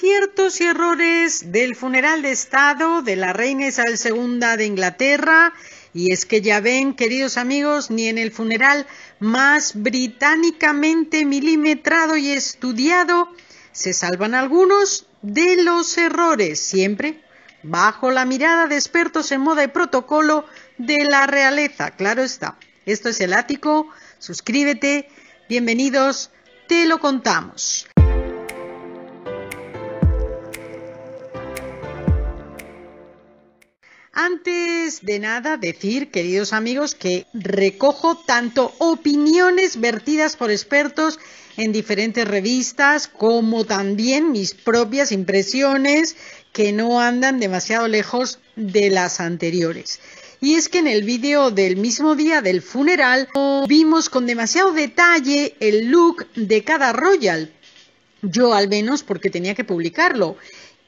Ciertos y errores del funeral de Estado de la reina Isabel II de Inglaterra. Y es que ya ven, queridos amigos, ni en el funeral más británicamente milimetrado y estudiado se salvan algunos de los errores, siempre bajo la mirada de expertos en moda y protocolo de la realeza, claro está. Esto es el ático, suscríbete, bienvenidos, te lo contamos. Antes de nada, decir, queridos amigos, que recojo tanto opiniones vertidas por expertos en diferentes revistas como también mis propias impresiones que no andan demasiado lejos de las anteriores. Y es que en el vídeo del mismo día del funeral vimos con demasiado detalle el look de cada royal. Yo al menos porque tenía que publicarlo.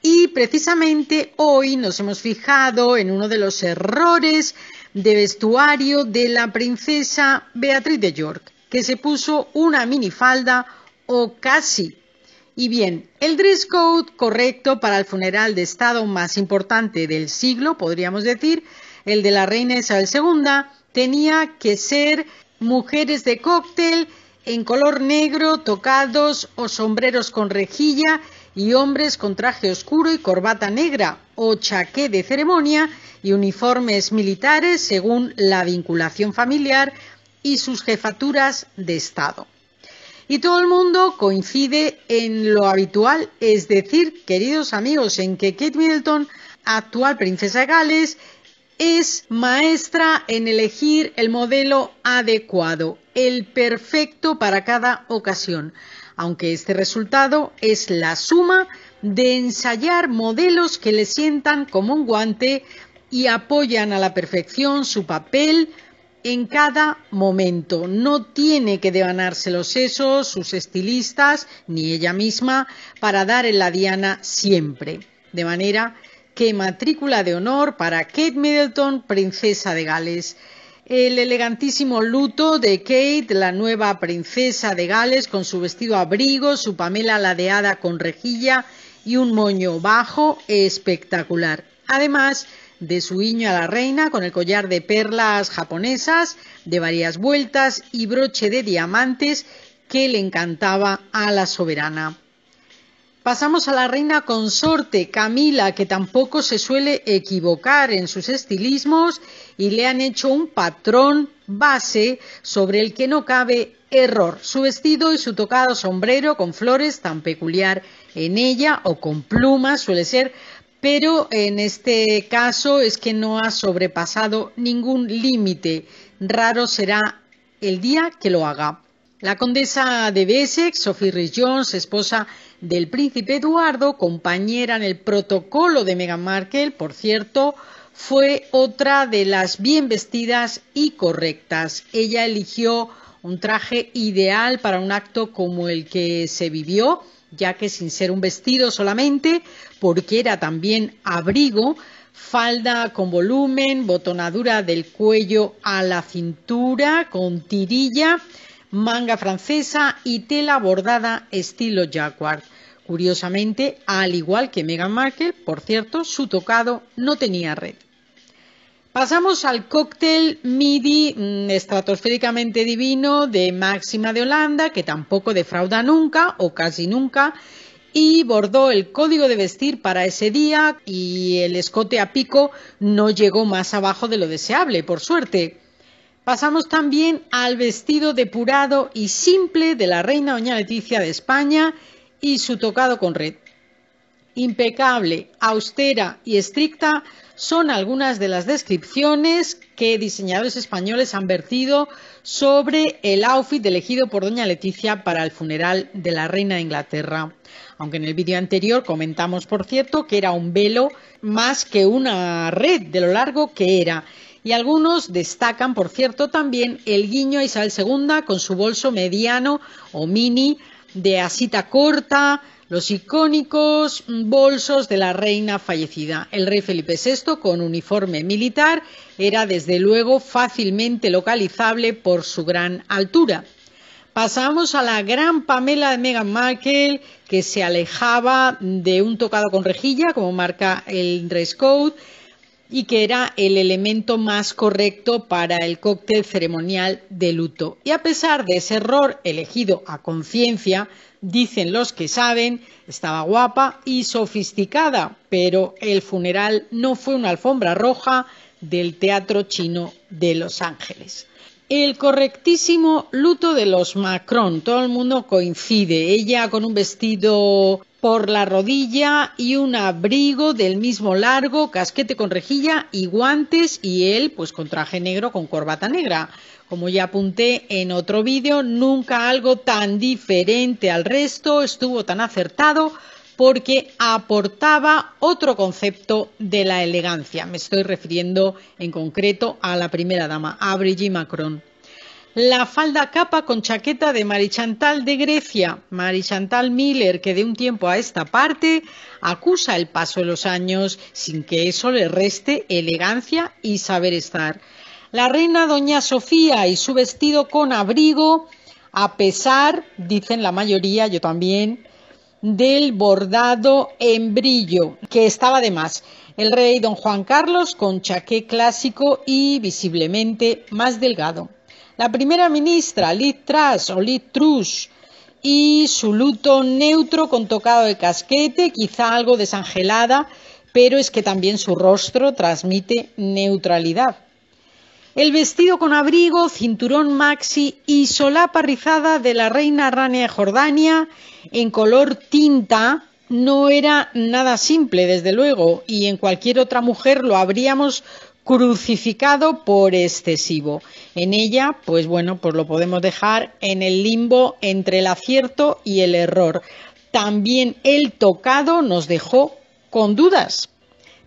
Y precisamente hoy nos hemos fijado en uno de los errores de vestuario de la princesa Beatriz de York, que se puso una minifalda o casi. Y bien, el dress code correcto para el funeral de Estado más importante del siglo, podríamos decir, el de la reina Isabel II, tenía que ser mujeres de cóctel en color negro, tocados o sombreros con rejilla y hombres con traje oscuro y corbata negra o chaqué de ceremonia y uniformes militares según la vinculación familiar y sus jefaturas de Estado. Y todo el mundo coincide en lo habitual, es decir, queridos amigos, en que Kate Middleton, actual princesa de Gales, es maestra en elegir el modelo adecuado, el perfecto para cada ocasión aunque este resultado es la suma de ensayar modelos que le sientan como un guante y apoyan a la perfección su papel en cada momento. No tiene que devanarse los sesos, sus estilistas, ni ella misma, para dar en la diana siempre. De manera que matrícula de honor para Kate Middleton, princesa de Gales. El elegantísimo luto de Kate, la nueva princesa de Gales, con su vestido abrigo, su pamela ladeada con rejilla y un moño bajo espectacular. Además de su iño a la reina con el collar de perlas japonesas de varias vueltas y broche de diamantes que le encantaba a la soberana. Pasamos a la reina consorte Camila, que tampoco se suele equivocar en sus estilismos y le han hecho un patrón base sobre el que no cabe error. Su vestido y su tocado sombrero con flores tan peculiar en ella o con plumas suele ser, pero en este caso es que no ha sobrepasado ningún límite. Raro será el día que lo haga. La condesa de Bessex, Sophie Rich Jones, esposa del príncipe Eduardo, compañera en el protocolo de Meghan Markle, por cierto, fue otra de las bien vestidas y correctas. Ella eligió un traje ideal para un acto como el que se vivió, ya que sin ser un vestido solamente, porque era también abrigo, falda con volumen, botonadura del cuello a la cintura, con tirilla, manga francesa y tela bordada estilo jacquard. Curiosamente, al igual que Meghan Markle, por cierto, su tocado no tenía red. Pasamos al cóctel MIDI mm, estratosféricamente divino de Máxima de Holanda, que tampoco defrauda nunca o casi nunca, y bordó el código de vestir para ese día y el escote a pico no llegó más abajo de lo deseable, por suerte. Pasamos también al vestido depurado y simple de la reina doña Leticia de España y su tocado con red. Impecable, austera y estricta son algunas de las descripciones que diseñadores españoles han vertido sobre el outfit elegido por doña Leticia para el funeral de la reina de Inglaterra. Aunque en el vídeo anterior comentamos, por cierto, que era un velo más que una red de lo largo que era. Y algunos destacan, por cierto, también el guiño a Isabel II con su bolso mediano o mini de asita corta, los icónicos bolsos de la reina fallecida. El rey Felipe VI, con uniforme militar, era desde luego fácilmente localizable por su gran altura. Pasamos a la gran Pamela de Meghan Markle, que se alejaba de un tocado con rejilla, como marca el dress code, y que era el elemento más correcto para el cóctel ceremonial de luto. Y a pesar de ese error elegido a conciencia, dicen los que saben, estaba guapa y sofisticada, pero el funeral no fue una alfombra roja del Teatro Chino de Los Ángeles. El correctísimo luto de los Macron, todo el mundo coincide, ella con un vestido por la rodilla y un abrigo del mismo largo, casquete con rejilla y guantes y él pues con traje negro con corbata negra. Como ya apunté en otro vídeo, nunca algo tan diferente al resto estuvo tan acertado porque aportaba otro concepto de la elegancia. Me estoy refiriendo en concreto a la primera dama, a Brigitte Macron. La falda capa con chaqueta de Marichantal de Grecia, Marichantal Miller, que de un tiempo a esta parte acusa el paso de los años sin que eso le reste elegancia y saber estar. La reina Doña Sofía y su vestido con abrigo, a pesar, dicen la mayoría, yo también, del bordado en brillo, que estaba de más. El rey don Juan Carlos con chaqué clásico y visiblemente más delgado. La primera ministra, Liz Truss o y su luto neutro con tocado de casquete, quizá algo desangelada, pero es que también su rostro transmite neutralidad. El vestido con abrigo, cinturón maxi y solapa rizada de la reina Rania de Jordania en color tinta no era nada simple, desde luego, y en cualquier otra mujer lo habríamos crucificado por excesivo. En ella, pues bueno, pues lo podemos dejar en el limbo entre el acierto y el error. También el tocado nos dejó con dudas.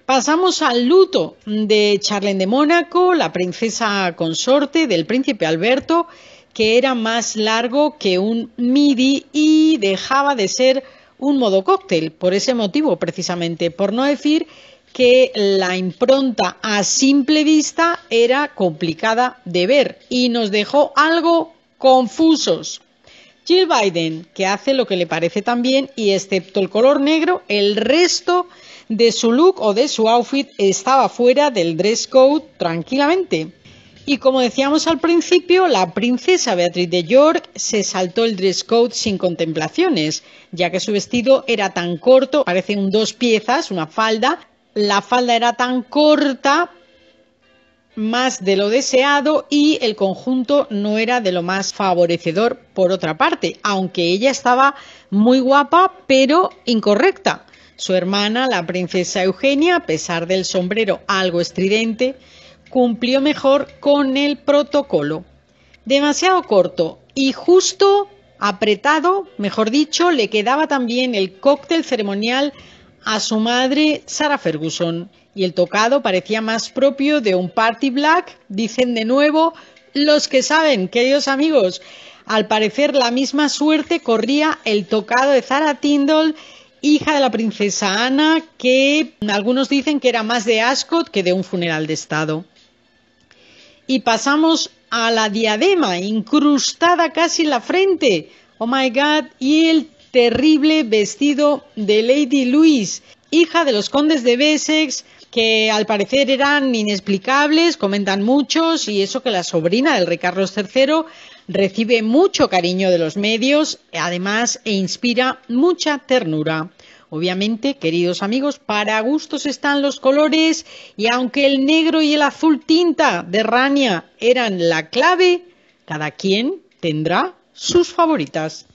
Pasamos al luto de Charlene de Mónaco, la princesa consorte del príncipe Alberto, que era más largo que un midi y dejaba de ser un modo cóctel, por ese motivo precisamente, por no decir que la impronta a simple vista era complicada de ver y nos dejó algo confusos. Jill Biden, que hace lo que le parece tan bien y excepto el color negro, el resto de su look o de su outfit estaba fuera del dress code tranquilamente. Y como decíamos al principio, la princesa Beatriz de York se saltó el dress code sin contemplaciones, ya que su vestido era tan corto, parece un dos piezas, una falda, la falda era tan corta, más de lo deseado, y el conjunto no era de lo más favorecedor por otra parte, aunque ella estaba muy guapa, pero incorrecta. Su hermana, la princesa Eugenia, a pesar del sombrero algo estridente, cumplió mejor con el protocolo. Demasiado corto y justo apretado, mejor dicho, le quedaba también el cóctel ceremonial a su madre, Sarah Ferguson, y el tocado parecía más propio de un party black, dicen de nuevo los que saben, queridos amigos. Al parecer la misma suerte corría el tocado de Sarah Tyndall, hija de la princesa Ana, que algunos dicen que era más de Ascot que de un funeral de Estado. Y pasamos a la diadema, incrustada casi en la frente. Oh my God, y el terrible vestido de Lady Louise, hija de los condes de Bessex, que al parecer eran inexplicables, comentan muchos, y eso que la sobrina del rey Carlos III recibe mucho cariño de los medios, además e inspira mucha ternura. Obviamente, queridos amigos, para gustos están los colores y aunque el negro y el azul tinta de Rania eran la clave, cada quien tendrá sus favoritas.